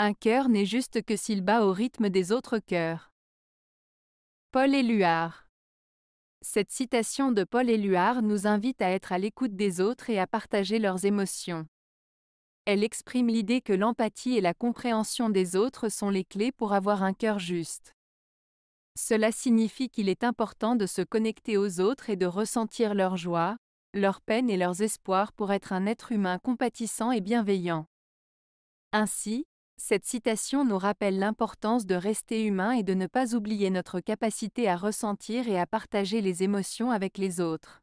Un cœur n'est juste que s'il bat au rythme des autres cœurs. Paul Éluard. Cette citation de Paul Éluard nous invite à être à l'écoute des autres et à partager leurs émotions. Elle exprime l'idée que l'empathie et la compréhension des autres sont les clés pour avoir un cœur juste. Cela signifie qu'il est important de se connecter aux autres et de ressentir leur joie, leur peine et leurs espoirs pour être un être humain compatissant et bienveillant. Ainsi, cette citation nous rappelle l'importance de rester humain et de ne pas oublier notre capacité à ressentir et à partager les émotions avec les autres.